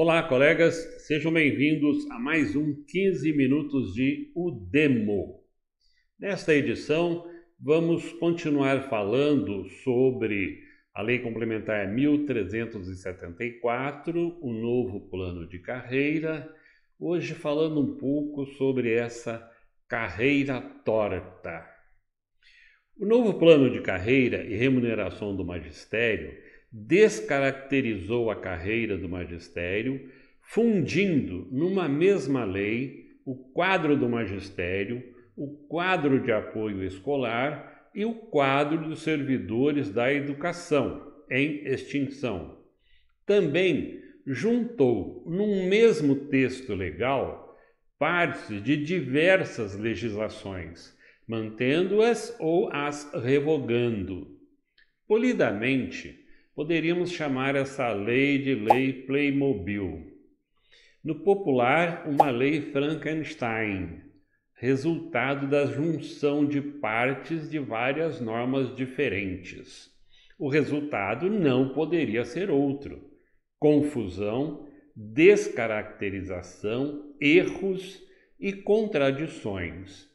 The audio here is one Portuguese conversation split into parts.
Olá, colegas, sejam bem-vindos a mais um 15 Minutos de Udemo. Nesta edição, vamos continuar falando sobre a Lei Complementar 1374, o novo plano de carreira. Hoje, falando um pouco sobre essa carreira torta. O novo plano de carreira e remuneração do magistério descaracterizou a carreira do magistério, fundindo numa mesma lei o quadro do magistério, o quadro de apoio escolar e o quadro dos servidores da educação em extinção. Também juntou num mesmo texto legal partes de diversas legislações, mantendo-as ou as revogando. Polidamente, Poderíamos chamar essa lei de lei Playmobil. No popular, uma lei Frankenstein, resultado da junção de partes de várias normas diferentes. O resultado não poderia ser outro: confusão, descaracterização, erros e contradições.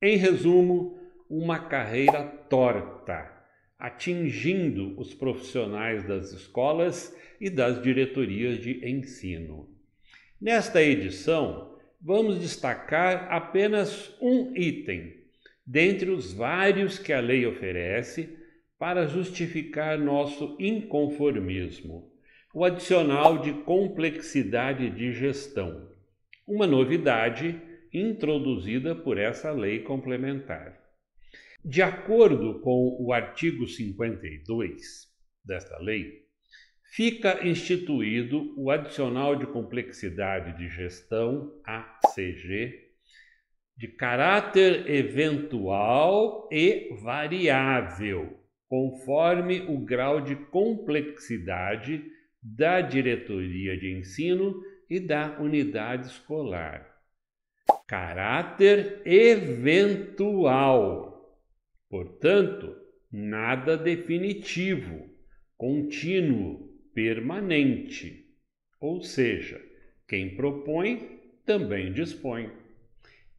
Em resumo, uma carreira torta atingindo os profissionais das escolas e das diretorias de ensino. Nesta edição, vamos destacar apenas um item, dentre os vários que a lei oferece para justificar nosso inconformismo, o adicional de complexidade de gestão, uma novidade introduzida por essa lei complementar. De acordo com o artigo 52 desta lei, fica instituído o adicional de complexidade de gestão, ACG, de caráter eventual e variável, conforme o grau de complexidade da diretoria de ensino e da unidade escolar. Caráter eventual Portanto, nada definitivo, contínuo, permanente. Ou seja, quem propõe também dispõe.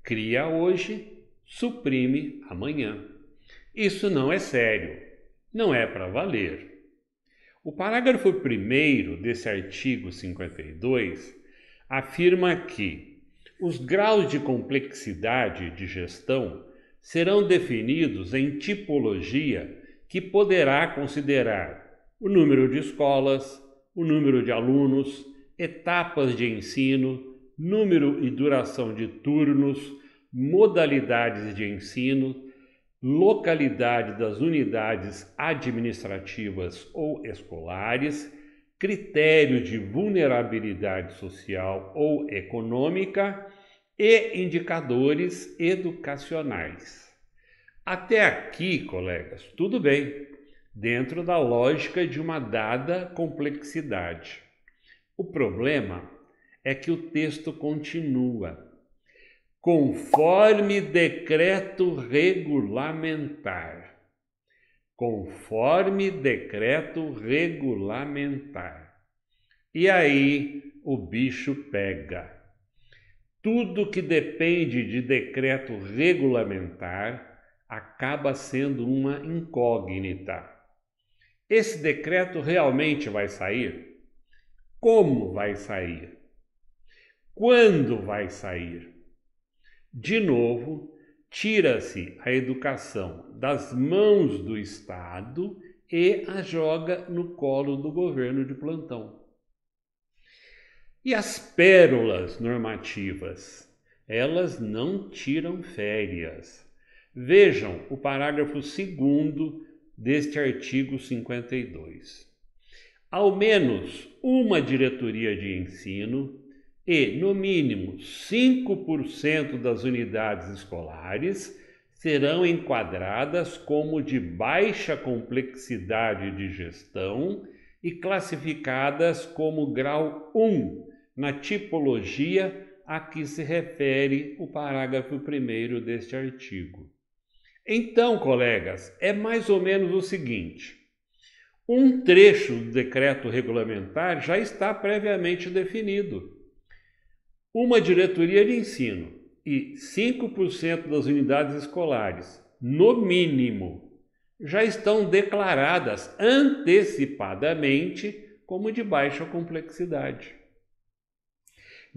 Cria hoje, suprime amanhã. Isso não é sério, não é para valer. O parágrafo 1 desse artigo 52 afirma que os graus de complexidade de gestão serão definidos em tipologia que poderá considerar o número de escolas, o número de alunos, etapas de ensino, número e duração de turnos, modalidades de ensino, localidade das unidades administrativas ou escolares, critério de vulnerabilidade social ou econômica e indicadores educacionais. Até aqui, colegas, tudo bem, dentro da lógica de uma dada complexidade. O problema é que o texto continua. Conforme decreto regulamentar. Conforme decreto regulamentar. E aí o bicho pega tudo que depende de decreto regulamentar acaba sendo uma incógnita. Esse decreto realmente vai sair? Como vai sair? Quando vai sair? De novo, tira-se a educação das mãos do Estado e a joga no colo do governo de plantão. E as pérolas normativas? Elas não tiram férias. Vejam o parágrafo 2 deste artigo 52. Ao menos uma diretoria de ensino e, no mínimo, 5% das unidades escolares serão enquadradas como de baixa complexidade de gestão e classificadas como grau 1 na tipologia a que se refere o parágrafo 1 deste artigo. Então, colegas, é mais ou menos o seguinte: um trecho do decreto regulamentar já está previamente definido. Uma diretoria de ensino e 5% das unidades escolares, no mínimo, já estão declaradas antecipadamente como de baixa complexidade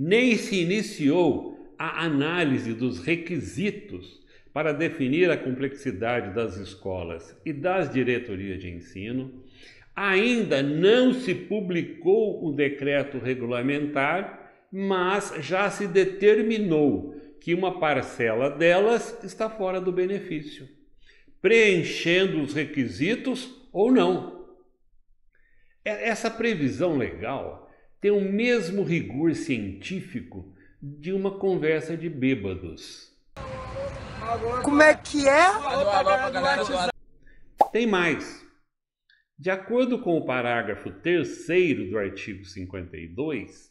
nem se iniciou a análise dos requisitos para definir a complexidade das escolas e das diretorias de ensino, ainda não se publicou o decreto regulamentar, mas já se determinou que uma parcela delas está fora do benefício, preenchendo os requisitos ou não. Essa previsão legal tem o mesmo rigor científico de uma conversa de bêbados. Como é que é? Tem mais. De acordo com o parágrafo 3 do artigo 52,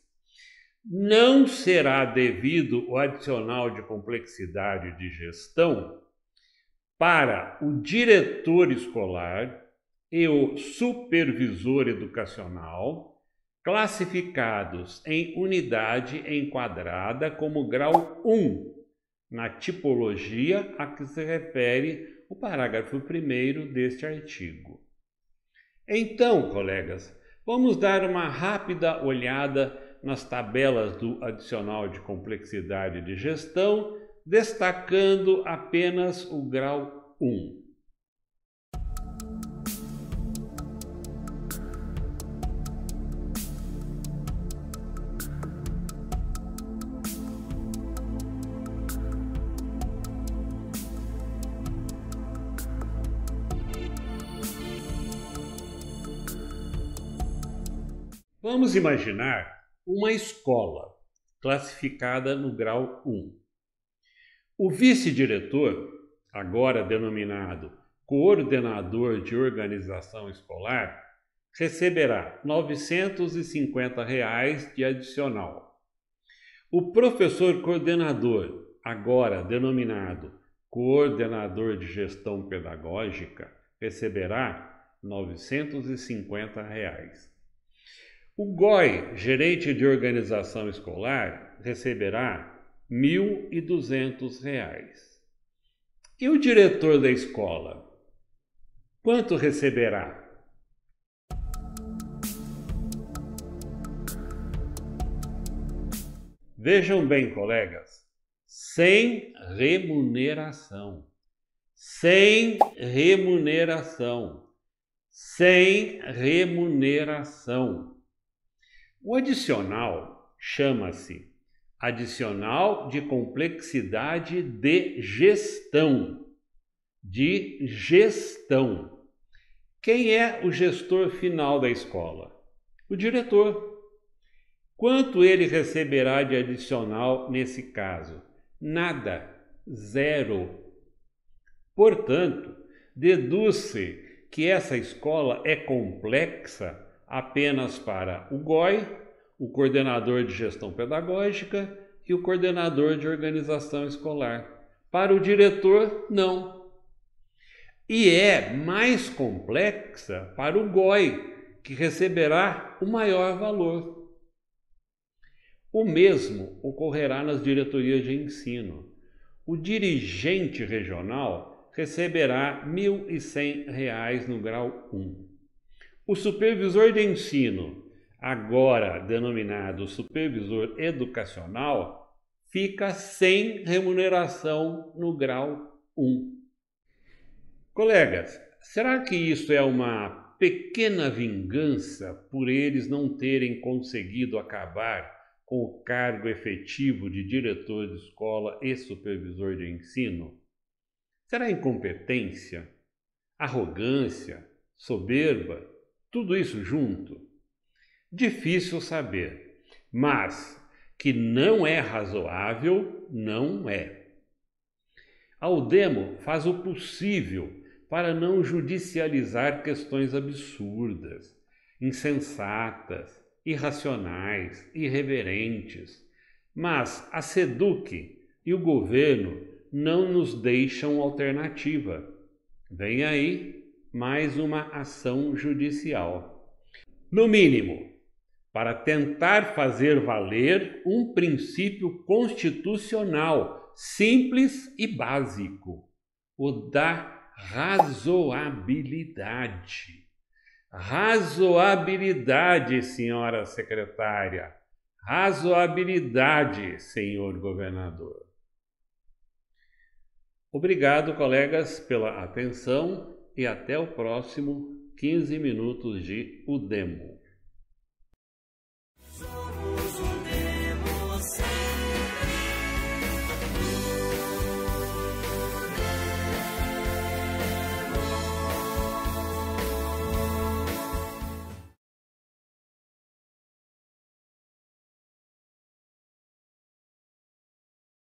não será devido o adicional de complexidade de gestão para o diretor escolar e o supervisor educacional classificados em unidade enquadrada como grau 1 na tipologia a que se refere o parágrafo 1 deste artigo. Então, colegas, vamos dar uma rápida olhada nas tabelas do adicional de complexidade de gestão, destacando apenas o grau 1. Vamos imaginar uma escola classificada no grau 1. O vice-diretor, agora denominado coordenador de organização escolar, receberá R$ 950 reais de adicional. O professor coordenador, agora denominado coordenador de gestão pedagógica, receberá R$ 950. Reais. O GOI, gerente de organização escolar, receberá R$ 1.200. E o diretor da escola? Quanto receberá? Vejam bem, colegas, sem remuneração. Sem remuneração. Sem remuneração. O adicional chama-se adicional de complexidade de gestão. De gestão. Quem é o gestor final da escola? O diretor. Quanto ele receberá de adicional nesse caso? Nada, zero. Portanto, deduz-se que essa escola é complexa apenas para o GOI, o coordenador de gestão pedagógica e o coordenador de organização escolar. Para o diretor, não. E é mais complexa para o GOI, que receberá o maior valor. O mesmo ocorrerá nas diretorias de ensino. O dirigente regional receberá R$ 1.100 no grau 1 o supervisor de ensino, agora denominado supervisor educacional, fica sem remuneração no grau 1. Colegas, será que isso é uma pequena vingança por eles não terem conseguido acabar com o cargo efetivo de diretor de escola e supervisor de ensino? Será incompetência, arrogância, soberba? tudo isso junto? Difícil saber, mas que não é razoável, não é. Aldemo faz o possível para não judicializar questões absurdas, insensatas, irracionais, irreverentes. Mas a SEDUC e o governo não nos deixam alternativa. Vem aí mais uma ação judicial. No mínimo, para tentar fazer valer um princípio constitucional simples e básico, o da razoabilidade. Razoabilidade, senhora secretária. Razoabilidade, senhor governador. Obrigado, colegas, pela atenção e até o próximo 15 minutos de Udemo.